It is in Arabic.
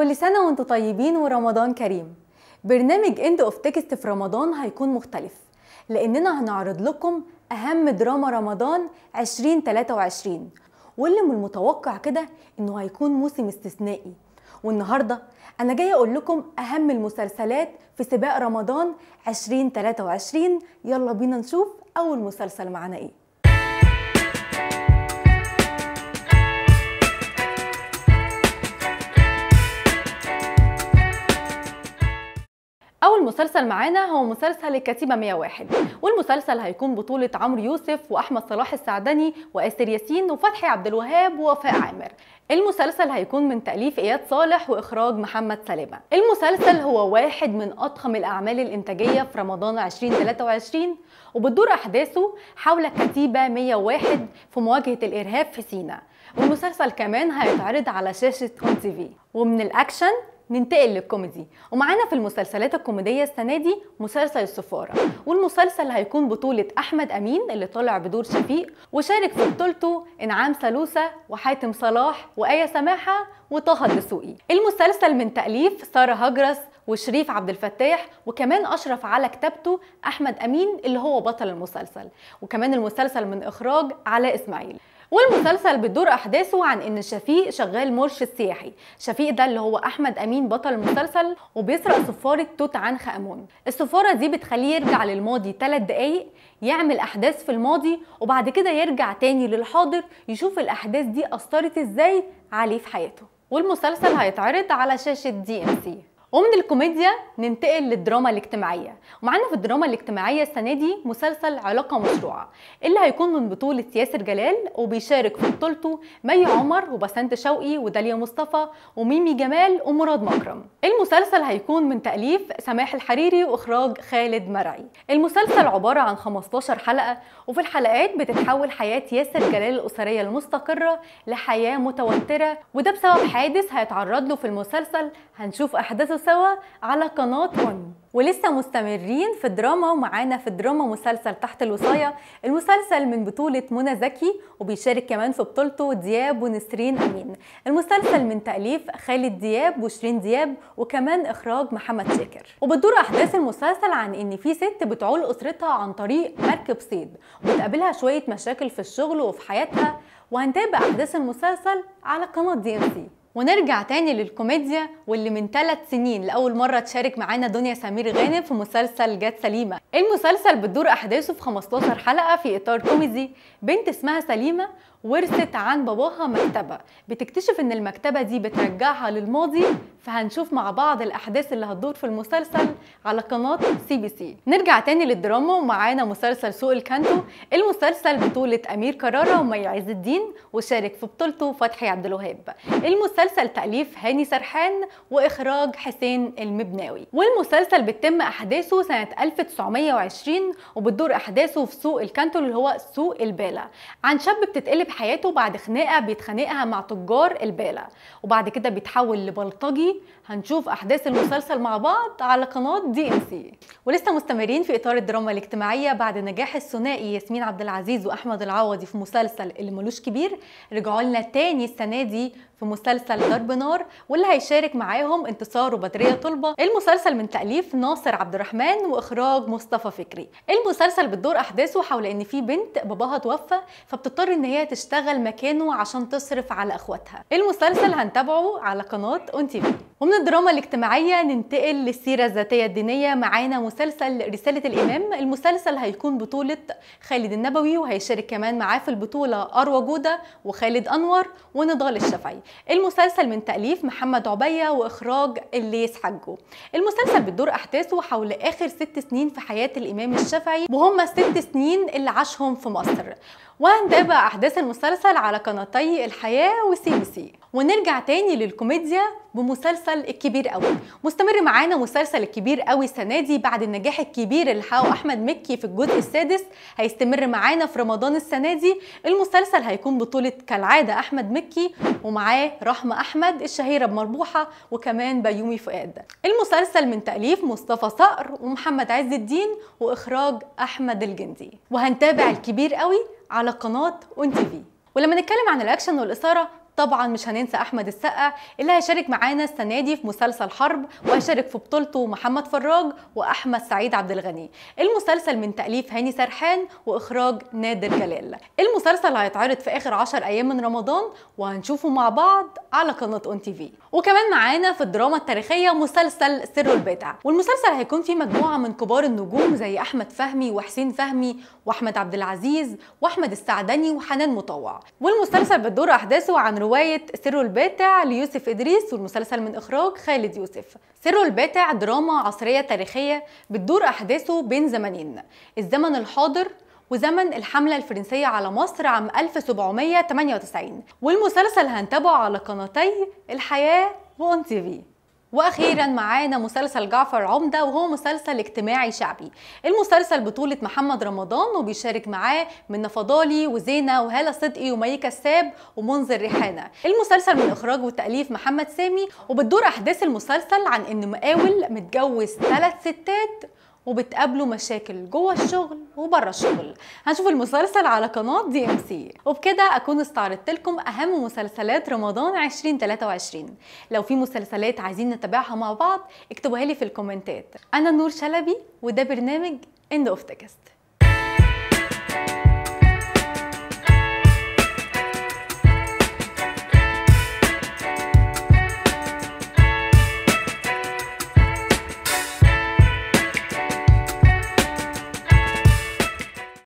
كل سنة وانتم طيبين ورمضان كريم برنامج اند اوف تكست في رمضان هيكون مختلف لاننا هنعرض لكم اهم دراما رمضان 2023 واللي من المتوقع كده انه هيكون موسم استثنائي والنهارده انا جايه اقول لكم اهم المسلسلات في سباق رمضان 2023 يلا بينا نشوف اول مسلسل معانا ايه المسلسل معانا هو مسلسل الكتيبة 101 والمسلسل هيكون بطولة عمرو يوسف وأحمد صلاح السعدني وآسر ياسين وفتحي عبد الوهاب ووفاء عامر المسلسل هيكون من تأليف إياد صالح وإخراج محمد سلامة المسلسل هو واحد من أضخم الأعمال الإنتاجية في رمضان 2023 وبتدور أحداثه حول كتيبة 101 في مواجهة الإرهاب في سينا والمسلسل كمان هيتعرض على شاشة أون تي في ومن الأكشن ننتقل للكوميدي ومعانا في المسلسلات الكوميديه السنه دي مسلسل السفاره والمسلسل هيكون بطوله احمد امين اللي طلع بدور شفيق وشارك في بطولته انعام سلوسة وحاتم صلاح وايه سماحه وطه الدسوقي المسلسل من تاليف ساره هجرس وشريف عبد الفتاح وكمان اشرف على كتابته احمد امين اللي هو بطل المسلسل وكمان المسلسل من اخراج علاء اسماعيل والمسلسل بتدور احداثه عن ان شفيق شغال مرشد سياحي شفيق ده اللي هو احمد امين بطل المسلسل وبيسرق سفاره توت عنخ امون السفاره دي بتخليه يرجع للماضي 3 دقايق يعمل احداث في الماضي وبعد كده يرجع تاني للحاضر يشوف الاحداث دي اثرت ازاي عليه في حياته والمسلسل هيتعرض على شاشه دي ام سي ومن الكوميديا ننتقل للدراما الاجتماعية ومعانا في الدراما الاجتماعية السنة دي مسلسل علاقة مشروعة اللي هيكون من بطولة ياسر جلال وبيشارك في بطولته مي عمر وبسنت شوقي وداليا مصطفى وميمي جمال ومراد مكرم المسلسل هيكون من تأليف سماح الحريري وإخراج خالد مرعي المسلسل عبارة عن 15 حلقة وفي الحلقات بتتحول حياة ياسر جلال الأسرية المستقرة لحياة متوترة وده بسبب حادث هيتعرض له في المسلسل هنشوف أحداث سوا على قناة ون ولسه مستمرين في الدراما ومعانا في الدراما مسلسل تحت الوصاية المسلسل من بطولة منى زكي وبيشارك كمان في بطولته دياب ونسرين أمين المسلسل من تأليف خالد دياب وشيرين دياب وكمان إخراج محمد شاكر وبتدور أحداث المسلسل عن إن في ست بتعول أسرتها عن طريق مركب صيد وتقابلها شوية مشاكل في الشغل وفي حياتها وهنتابع أحداث المسلسل على قناة دي ام سي ونرجع تاني للكوميديا واللي من ثلاث سنين لأول مرة تشارك معانا دنيا سمير غانم في مسلسل جات سليمة المسلسل بتدور أحداثه في 15 حلقة في إطار كوميدي بنت اسمها سليمة ورثت عن باباها مكتبة بتكتشف إن المكتبة دي بترجعها للماضي فهنشوف مع بعض الأحداث اللي هتدور في المسلسل على قناة سي بي سي نرجع تاني للدراما ومعانا مسلسل سوق الكانتو المسلسل بطولة أمير كرارة ومي عز الدين وشارك في بطولته فتحي عبد الوهاب المسلسل مسلسل تأليف هاني سرحان وإخراج حسين المبناوي والمسلسل بتتم أحداثه سنة 1920 وبتدور أحداثه في سوق الكانتون اللي هو سوق البالة عن شاب بتتقلب حياته بعد خناقة بيتخانقها مع تجار البالة وبعد كده بيتحول لبلطجي هنشوف أحداث المسلسل مع بعض على قناة دي إن سي ولسه مستمرين في إطار الدراما الاجتماعية بعد نجاح الثنائي ياسمين عبد العزيز وأحمد العوضي في مسلسل اللي ملوش كبير رجعوا لنا تاني السنة دي في مسلسل مسلسل ضرب نار واللي هيشارك معاهم انتصار وبدريه طلبه المسلسل من تاليف ناصر عبد الرحمن واخراج مصطفى فكري المسلسل بتدور احداثه حول ان في بنت باباها توفى فبتضطر ان هي تشتغل مكانه عشان تصرف على اخواتها المسلسل هنتابعه على قناه اون تي في ومن الدراما الاجتماعية ننتقل للسيرة الذاتية الدينية معانا مسلسل رسالة الإمام المسلسل هيكون بطولة خالد النبوي وهيشارك كمان معاه في البطولة أروى جودة وخالد أنور ونضال الشافعي المسلسل من تأليف محمد عبية وإخراج الليث حجو المسلسل بتدور أحداثه حول آخر ست سنين في حياة الإمام الشافعي وهم الست سنين اللي عاشهم في مصر وهنتابع أحداث المسلسل على قناتي الحياة وسي بي سي ونرجع تاني للكوميديا بمسلسل الكبير قوي مستمر معانا مسلسل الكبير قوي السنه دي بعد النجاح الكبير اللي حققه احمد مكي في الجزء السادس هيستمر معانا في رمضان السنه دي المسلسل هيكون بطوله كالعاده احمد مكي ومعاه رحمه احمد الشهيره بمربوحه وكمان بيومي فؤاد المسلسل من تاليف مصطفى صقر ومحمد عز الدين واخراج احمد الجندي وهنتابع الكبير قوي على قناه اون تي في ولما نتكلم عن الاكشن والاثاره طبعا مش هننسى احمد السقا اللي هيشارك معانا السنه دي في مسلسل حرب وهيشارك في بطولته محمد فراج واحمد سعيد عبد الغني المسلسل من تاليف هاني سرحان واخراج نادر جلال المسلسل هيتعرض في اخر 10 ايام من رمضان وهنشوفه مع بعض على قناه اون تي في وكمان معانا في الدراما التاريخيه مسلسل سر البدع والمسلسل هيكون فيه مجموعه من كبار النجوم زي احمد فهمي وحسين فهمي واحمد عبد العزيز واحمد السعدني وحنان مطوع والمسلسل بتدور احداثه عن رواية سر الباتع ليوسف إدريس والمسلسل من إخراج خالد يوسف سر الباتع دراما عصرية تاريخية بتدور أحداثه بين زمنين الزمن الحاضر وزمن الحملة الفرنسية على مصر عام 1798 والمسلسل هنتابعه على قناتي الحياة وأون تي في واخيرا معانا مسلسل جعفر عمده وهو مسلسل اجتماعي شعبي المسلسل بطوله محمد رمضان وبيشارك معاه من فضالي وزينه وهاله صدقي ومي كساب ومنذر ريحانه المسلسل من اخراج وتاليف محمد سامي وبتدور احداث المسلسل عن ان مقاول متجوز ثلاث ستات وبتقابلوا مشاكل جوه الشغل وبره الشغل هنشوف المسلسل على قناة دي ام سي وبكده اكون استعرضت لكم اهم مسلسلات رمضان 2023 لو في مسلسلات عايزين نتابعها مع بعض اكتبوها لي في الكومنتات انا نور شلبي وده برنامج اند اوف تكست